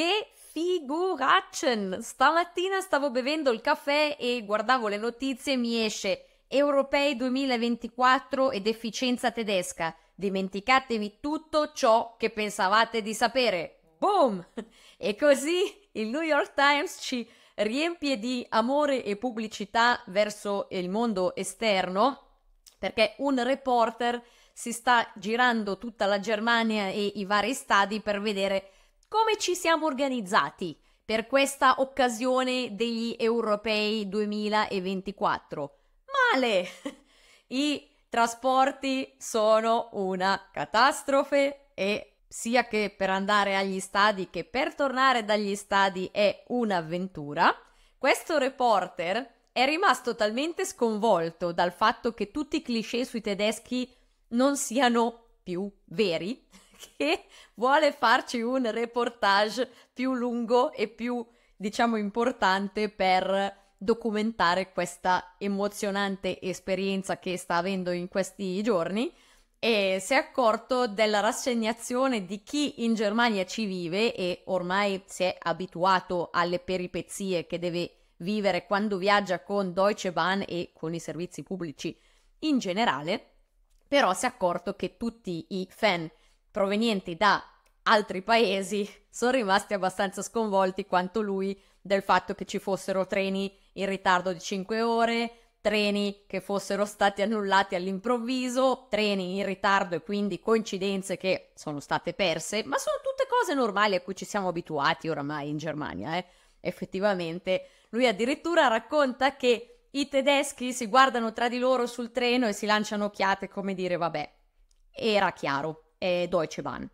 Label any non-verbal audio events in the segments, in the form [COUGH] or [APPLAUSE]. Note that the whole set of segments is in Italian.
Che figuraccen! Stamattina stavo bevendo il caffè e guardavo le notizie e mi esce Europei 2024 ed efficienza tedesca. Dimenticatevi tutto ciò che pensavate di sapere. Boom! [LAUGHS] E così il New York Times ci riempie di amore e pubblicità verso il mondo esterno perché un reporter si sta girando tutta la Germania e i vari stadi per vedere come ci siamo organizzati per questa occasione degli europei 2024? Male! [LAUGHS] I trasporti sono una catastrofe e sia che per andare agli stadi che per tornare dagli stadi è un'avventura. Questo reporter è rimasto talmente sconvolto dal fatto che tutti i cliché sui tedeschi non siano più veri che vuole farci un reportage più lungo e più, diciamo, importante per documentare questa emozionante esperienza che sta avendo in questi giorni e si è accorto della rassegnazione di chi in Germania ci vive e ormai si è abituato alle peripezie che deve vivere quando viaggia con Deutsche Bahn e con i servizi pubblici in generale, però si è accorto che tutti i fan provenienti da altri paesi sono rimasti abbastanza sconvolti quanto lui del fatto che ci fossero treni in ritardo di 5 ore, treni che fossero stati annullati all'improvviso, treni in ritardo e quindi coincidenze che sono state perse, ma sono tutte cose normali a cui ci siamo abituati oramai in Germania, eh? effettivamente. Lui addirittura racconta che i tedeschi si guardano tra di loro sul treno e si lanciano occhiate come dire vabbè, era chiaro, e Deutsche Bahn.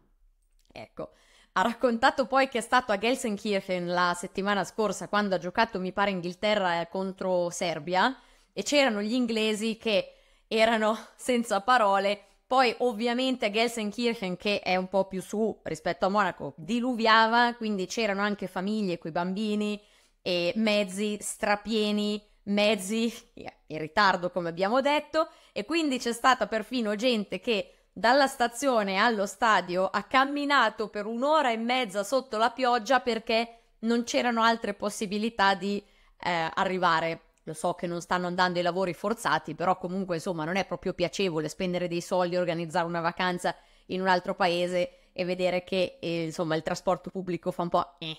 Ecco. Ha raccontato poi che è stato a Gelsenkirchen la settimana scorsa quando ha giocato, mi pare, Inghilterra eh, contro Serbia e c'erano gli inglesi che erano [LAUGHS] senza parole. Poi ovviamente a Gelsenkirchen, che è un po' più su rispetto a Monaco, diluviava, quindi c'erano anche famiglie con i bambini e mezzi strapieni, mezzi [LAUGHS] in ritardo come abbiamo detto e quindi c'è stata perfino gente che dalla stazione allo stadio, ha camminato per un'ora e mezza sotto la pioggia perché non c'erano altre possibilità di eh, arrivare. Lo so che non stanno andando i lavori forzati, però comunque insomma non è proprio piacevole spendere dei soldi, organizzare una vacanza in un altro paese e vedere che eh, insomma il trasporto pubblico fa un po' eh.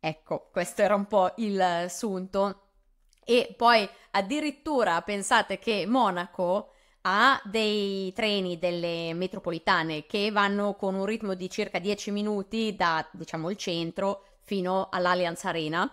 Ecco, questo era un po' il sunto. E poi addirittura pensate che Monaco ha dei treni delle metropolitane che vanno con un ritmo di circa 10 minuti da diciamo il centro fino all'Allianz Arena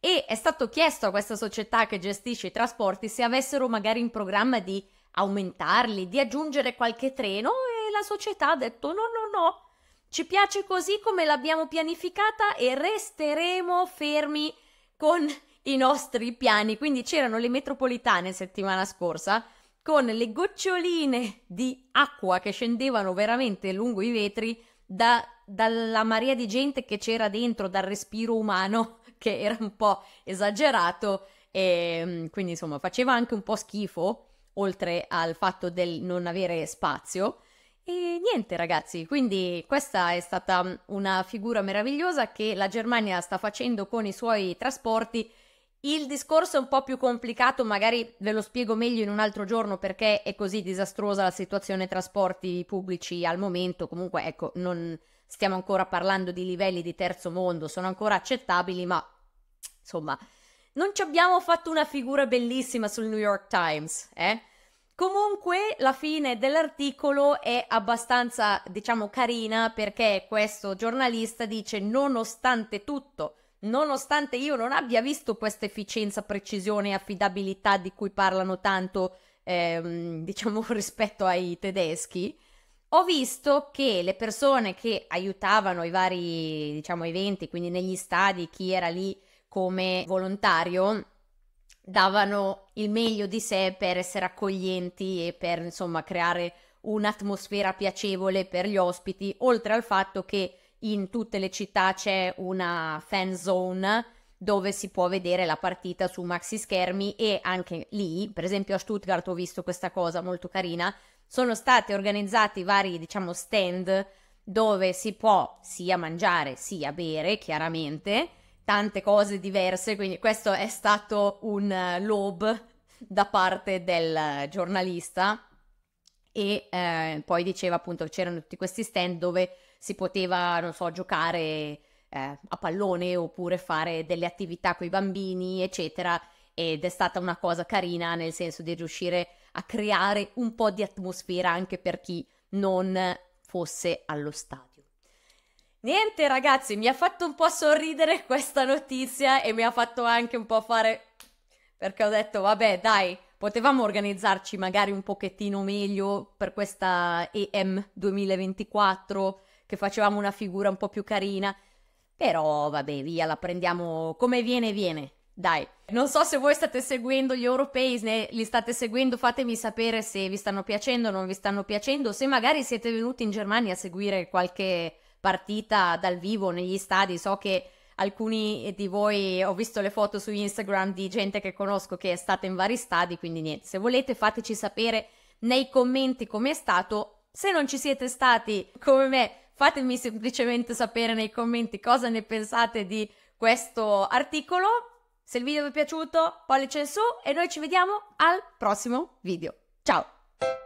e è stato chiesto a questa società che gestisce i trasporti se avessero magari in programma di aumentarli, di aggiungere qualche treno e la società ha detto no no no, ci piace così come l'abbiamo pianificata e resteremo fermi con i nostri piani. Quindi c'erano le metropolitane settimana scorsa con le goccioline di acqua che scendevano veramente lungo i vetri da, dalla marea di gente che c'era dentro, dal respiro umano [LAUGHS] che era un po' esagerato e ehm, quindi insomma faceva anche un po' schifo oltre al fatto del non avere spazio. E niente ragazzi, quindi questa è stata una figura meravigliosa che la Germania sta facendo con i suoi trasporti il discorso è un po' più complicato, magari ve lo spiego meglio in un altro giorno perché è così disastrosa la situazione trasporti pubblici al momento. Comunque, ecco, non stiamo ancora parlando di livelli di terzo mondo, sono ancora accettabili, ma insomma, non ci abbiamo fatto una figura bellissima sul New York Times, eh? Comunque la fine dell'articolo è abbastanza, diciamo, carina perché questo giornalista dice nonostante tutto nonostante io non abbia visto questa efficienza, precisione e affidabilità di cui parlano tanto, ehm, [LAUGHS] diciamo, rispetto ai tedeschi, ho visto che le persone che aiutavano i vari, diciamo, eventi, quindi negli stadi, chi era lì come volontario, davano il meglio di sé per essere accoglienti e per, insomma, creare un'atmosfera piacevole per gli ospiti, oltre al fatto che in tutte le città c'è una fan zone dove si può vedere la partita su maxi schermi e anche lì, per esempio a Stuttgart ho visto questa cosa molto carina, sono stati organizzati vari, diciamo, stand dove si può sia mangiare sia bere, chiaramente, tante cose diverse, quindi questo è stato un eh, lob da parte del eh, giornalista e eh, poi diceva appunto c'erano tutti questi stand dove si poteva, non so, giocare eh, a pallone oppure fare delle attività con i bambini, eccetera. Ed è stata una cosa carina nel senso di riuscire a creare un po' di atmosfera anche per chi non fosse allo stadio. Niente ragazzi, mi ha fatto un po' sorridere [LAUGHS] questa notizia e mi ha fatto anche un po' fare perché ho detto vabbè dai, potevamo organizzarci magari un pochettino meglio per questa EM 2024, che facevamo una figura un po' più carina. Però vabbè, via, la prendiamo come viene, viene. Dai, non so se voi state seguendo gli europei, né li state seguendo, fatemi sapere se vi stanno piacendo o non vi stanno piacendo, se magari siete venuti in Germania a seguire qualche partita dal vivo negli stadi, so che alcuni di voi ho visto le foto su Instagram di gente che conosco che è stata in vari stadi, quindi niente, se volete fateci sapere nei commenti com'è stato, se non ci siete stati come me Fatemi semplicemente sapere nei commenti cosa ne pensate di questo articolo. Se il video vi è piaciuto, pollice in su e noi ci vediamo al prossimo video. Ciao!